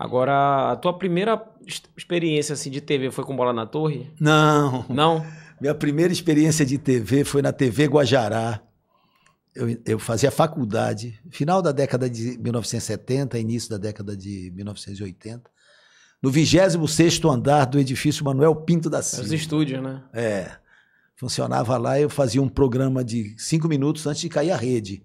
Agora, a tua primeira experiência assim, de TV foi com bola na torre? Não. Não? Minha primeira experiência de TV foi na TV Guajará. Eu, eu fazia faculdade, final da década de 1970, início da década de 1980, no 26º andar do edifício Manuel Pinto da Silva. Os estúdios, né? É. Funcionava lá, eu fazia um programa de cinco minutos antes de cair a rede.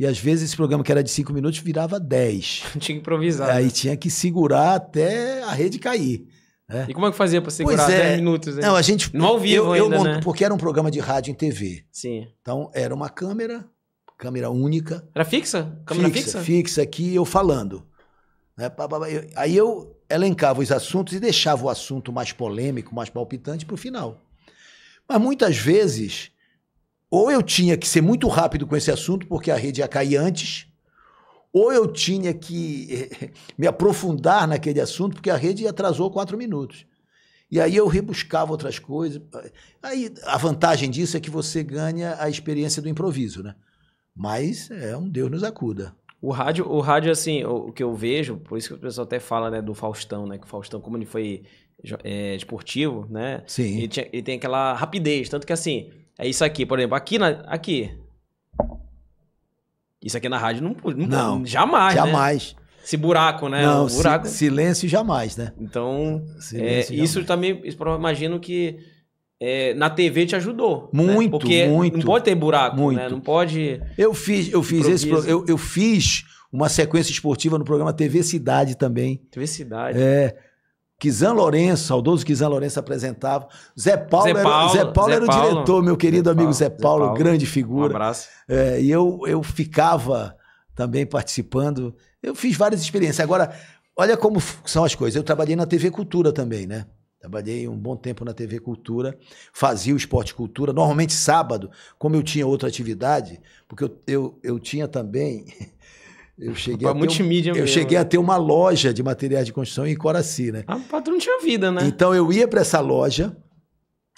E às vezes esse programa que era de cinco minutos virava dez. tinha que improvisar. Aí né? tinha que segurar até a rede cair. Né? E como é que fazia para segurar pois é. 10 minutos? Hein? Não, a gente. Não ao vivo, eu, ainda, eu, né? Porque era um programa de rádio em TV. Sim. Então era uma câmera, câmera única. Era fixa? Câmera fixa? Fixa, fixa aqui eu falando. Né? Aí eu elencava os assuntos e deixava o assunto mais polêmico, mais palpitante para o final. Mas muitas vezes ou eu tinha que ser muito rápido com esse assunto, porque a rede ia cair antes, ou eu tinha que eh, me aprofundar naquele assunto, porque a rede atrasou quatro minutos. E aí eu rebuscava outras coisas. Aí a vantagem disso é que você ganha a experiência do improviso, né? Mas é um Deus nos acuda. O rádio, o rádio assim, o, que eu vejo, por isso que o pessoal até fala, né, do Faustão, né, que o Faustão, como ele foi é, esportivo, né? Sim. Ele, tinha, ele tem aquela rapidez, tanto que assim, é isso aqui, por exemplo, aqui na, aqui. Isso aqui na rádio não não, não jamais, né? jamais. Né? Esse buraco, né? Não, buraco. silêncio jamais, né? Então, silêncio é, jamais. isso também, imagino que é, na TV te ajudou. Né? Muito, né? Porque muito. Não pode ter buraco, né? muito. né? Não pode. Eu fiz, eu fiz esse, eu, eu fiz uma sequência esportiva no programa TV Cidade também. TV Cidade. É. Kizan Lourenço, saudoso Kizan Lourenço apresentava. Zé Paulo, Zé Paulo, era, Zé Paulo Zé era o Paulo, diretor, meu querido Zé amigo Zé Paulo, grande figura. Um abraço. É, e eu, eu ficava também participando. Eu fiz várias experiências. Agora, olha como são as coisas. Eu trabalhei na TV Cultura também, né? Trabalhei um bom tempo na TV Cultura, fazia o Esporte Cultura, normalmente sábado, como eu tinha outra atividade, porque eu, eu, eu tinha também Eu cheguei a multimídia um, Eu cheguei né? a ter uma loja de materiais de construção em Coraci, né? Rapaz, ah, tu não tinha vida, né? Então eu ia para essa loja,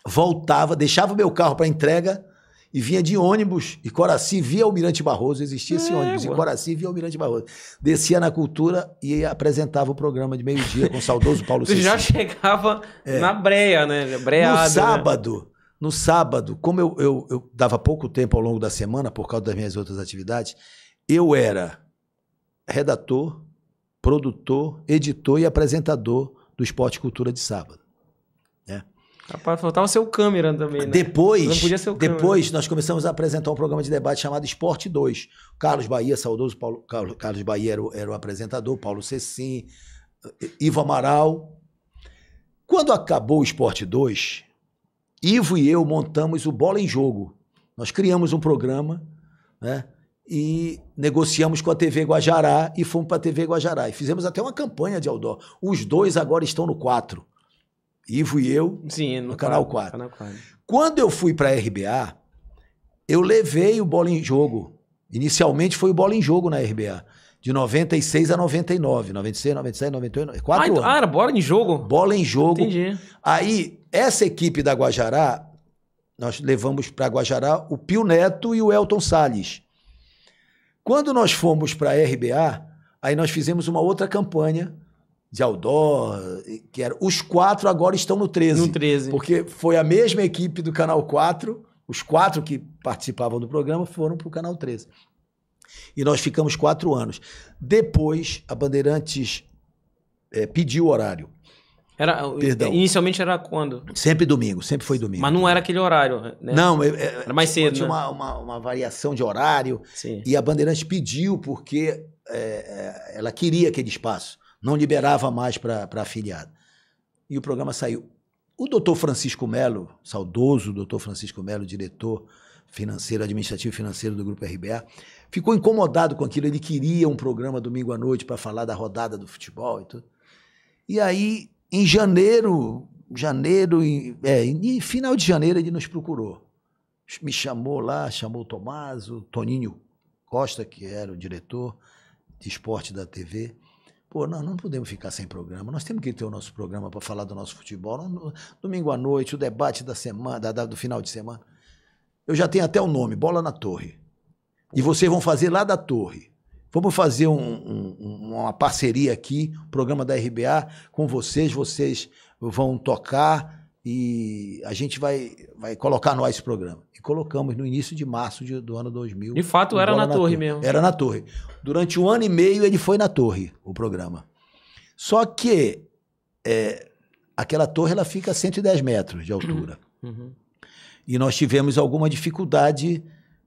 voltava, deixava meu carro para entrega e vinha de ônibus. E Coraci via Almirante Barroso, existia é, esse ônibus. E Coraci via Almirante Barroso. Descia na cultura e apresentava o programa de meio-dia com o saudoso Paulo você já chegava é. na breia, né? Breada, no né? sábado. Né? No sábado, como eu, eu, eu dava pouco tempo ao longo da semana por causa das minhas outras atividades, eu era redator, produtor, editor e apresentador do Esporte Cultura de Sábado. Né? Rapaz, faltava ser o câmera também, né? Depois, Não podia ser o câmera. depois nós começamos a apresentar um programa de debate chamado Esporte 2. Carlos Bahia, saudoso Paulo, Carlos Bahia era o, era o apresentador, Paulo Cecim, eh, Ivo Amaral. Quando acabou o Esporte 2, Ivo e eu montamos o Bola em Jogo. Nós criamos um programa né, e negociamos com a TV Guajará e fomos para a TV Guajará. E fizemos até uma campanha de outdoor. Os dois agora estão no 4. Ivo e eu Sim, no, no canal, 4. canal 4. Quando eu fui para a RBA, eu levei o Bola em Jogo. Inicialmente foi o Bola em Jogo na RBA. De 96 a 99. 96, 97, 98, 4 anos. Ah, era Bola em Jogo? Bola em Jogo. Entendi. Aí, essa equipe da Guajará, nós levamos para Guajará o Pio Neto e o Elton Salles. Quando nós fomos para a RBA, aí nós fizemos uma outra campanha de outdoor, que era. Os quatro agora estão no 13. No 13. Porque foi a mesma equipe do Canal 4, os quatro que participavam do programa foram para o Canal 13. E nós ficamos quatro anos. Depois, a Bandeirantes é, pediu horário. Era, Perdão. Inicialmente era quando? Sempre domingo, sempre foi domingo. Mas não era aquele horário, né? Não, eu, é, eu, é, era mais cedo. Tinha né? uma, uma, uma, variação de horário. Sim. E a Bandeirantes pediu porque é, é ela queria aquele espaço, não liberava mais para afiliado. E o programa saiu. O doutor Francisco Melo, saudoso doutor Francisco Melo, diretor financeiro, administrativo financeiro do Grupo RBA, ficou incomodado com aquilo. Ele queria um programa domingo à noite para falar da rodada do futebol e tudo. E aí em janeiro, janeiro, é, em final de janeiro ele nos procurou. Me chamou lá, chamou o Tomás, o Toninho Costa, que era o diretor de esporte da TV. Pô, nós não podemos ficar sem programa. Nós temos que ter o nosso programa para falar do nosso futebol. Domingo à noite, o debate da semana, da, do final de semana. Eu já tenho até o nome, Bola na Torre. E vocês vão fazer lá da torre. Vamos fazer um, um, uma parceria aqui, programa da RBA, com vocês. Vocês vão tocar e a gente vai, vai colocar no ar esse programa. E colocamos no início de março de, do ano 2000. De fato, era na, na torre, torre mesmo. Era na torre. Durante um ano e meio ele foi na torre, o programa. Só que é, aquela torre ela fica a 110 metros de altura. Uhum. E nós tivemos alguma dificuldade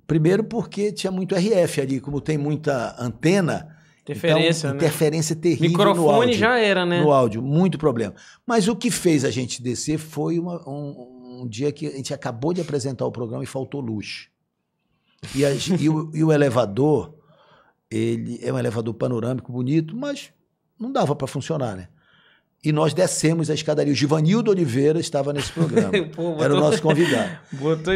Primeiro porque tinha muito RF ali, como tem muita antena, interferência, então, interferência né? É terrível Microfone no áudio. já era, né? No áudio, muito problema. Mas o que fez a gente descer foi uma, um, um, dia que a gente acabou de apresentar o programa e faltou luz. E, a, e, o, e o elevador, ele é um elevador panorâmico bonito, mas não dava para funcionar, né? e nós descemos a escadaria. O Givanildo Oliveira estava nesse programa. Pô, botou... Era o nosso convidado.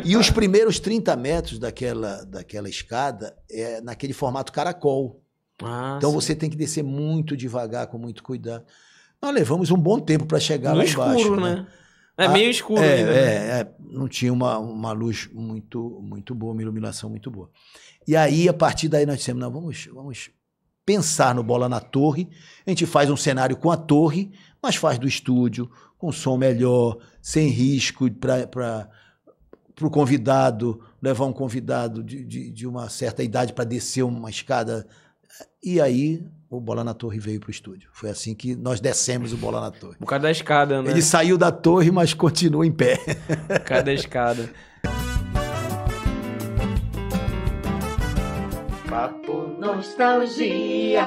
e os tá. primeiros 30 metros daquela, daquela escada é naquele formato caracol. Ah, então sim. você tem que descer muito devagar, com muito cuidado. Nós levamos um bom tempo para chegar no lá escuro, embaixo. né? né? É ah, meio ah, escuro é, ainda. Né? É, né? é, não tinha uma, uma luz muito, muito boa, uma iluminação muito boa. E aí, a partir daí, nós dissemos: não, vamos, vamos pensar no Bola na Torre. A gente faz um cenário com a torre, mas faz do estúdio, com som melhor, sem risco para o convidado, levar um convidado de, de, de uma certa idade para descer uma escada. E aí o Bola na Torre veio para o estúdio. Foi assim que nós descemos o Bola na Torre. Por causa da escada, né? Ele saiu da torre, mas continua em pé. Por causa da escada. Papo nostalgia.